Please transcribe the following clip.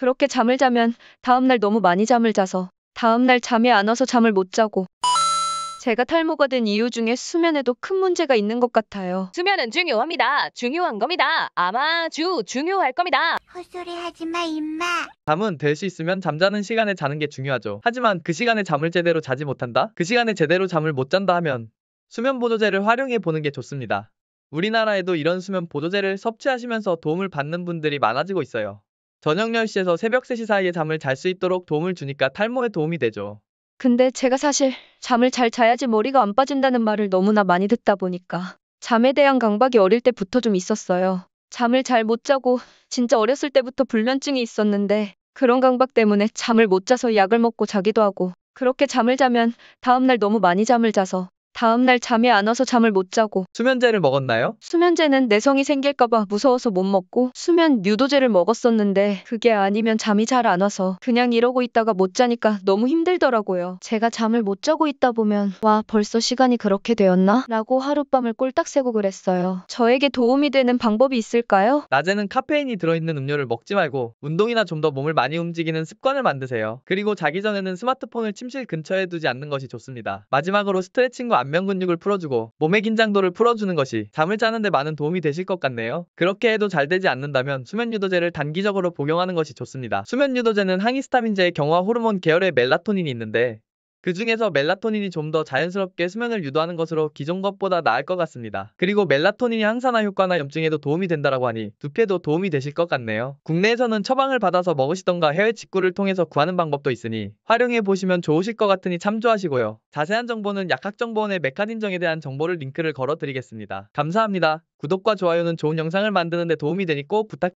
그렇게 잠을 자면 다음날 너무 많이 잠을 자서 다음날 잠이 안 와서 잠을 못 자고 제가 탈모가 된 이유 중에 수면에도 큰 문제가 있는 것 같아요. 수면은 중요합니다. 중요한 겁니다. 아마 주 중요할 겁니다. 헛소리 하지 마, 임마. 잠은 될 수 있으면 잠자는 시간에 자는 게 중요하죠. 하지만 그 시간에 잠을 제대로 자지 못한다? 그 시간에 제대로 잠을 못 잔다 하면 수면 보조제를 활용해 보는 게 좋습니다. 우리나라에도 이런 수면 보조제를 섭취하시면서 도움을 받는 분들이 많아지고 있어요. 저녁 10시에서 새벽 3시 사이에 잠을 잘 수 있도록 도움을 주니까 탈모에 도움이 되죠. 근데 제가 사실 잠을 잘 자야지 머리가 안 빠진다는 말을 너무나 많이 듣다 보니까 잠에 대한 강박이 어릴 때부터 좀 있었어요. 잠을 잘 못 자고 진짜 어렸을 때부터 불면증이 있었는데 그런 강박 때문에 잠을 못 자서 약을 먹고 자기도 하고 그렇게 잠을 자면 다음날 너무 많이 잠을 자서 다음날 잠이 안 와서 잠을 못 자고 수면제를 먹었나요? 수면제는 내성이 생길까봐 무서워서 못 먹고 수면 유도제를 먹었었는데 그게 아니면 잠이 잘 안 와서 그냥 이러고 있다가 못 자니까 너무 힘들더라고요. 제가 잠을 못 자고 있다 보면 와 벌써 시간이 그렇게 되었나? 라고 하룻밤을 꼴딱 새고 그랬어요. 저에게 도움이 되는 방법이 있을까요? 낮에는 카페인이 들어있는 음료를 먹지 말고 운동이나 좀 더 몸을 많이 움직이는 습관을 만드세요. 그리고 자기 전에는 스마트폰을 침실 근처에 두지 않는 것이 좋습니다. 마지막으로 스트레칭과 안면 근육을 풀어주고 몸의 긴장도를 풀어주는 것이 잠을 자는데 많은 도움이 되실 것 같네요. 그렇게 해도 잘 되지 않는다면 수면 유도제를 단기적으로 복용하는 것이 좋습니다. 수면 유도제는 항히스타민제의 경화 호르몬 계열의 멜라토닌이 있는데 그 중에서 멜라토닌이 좀 더 자연스럽게 수면을 유도하는 것으로 기존 것보다 나을 것 같습니다. 그리고 멜라토닌이 항산화 효과나 염증에도 도움이 된다라고 하니 두피에도 도움이 되실 것 같네요. 국내에서는 처방을 받아서 먹으시던가 해외 직구를 통해서 구하는 방법도 있으니 활용해 보시면 좋으실 것 같으니 참조하시고요. 자세한 정보는 약학정보원의 메카닌정에 대한 정보를 링크를 걸어 드리겠습니다. 감사합니다. 구독과 좋아요는 좋은 영상을 만드는 데 도움이 되니 꼭 부탁드립니다.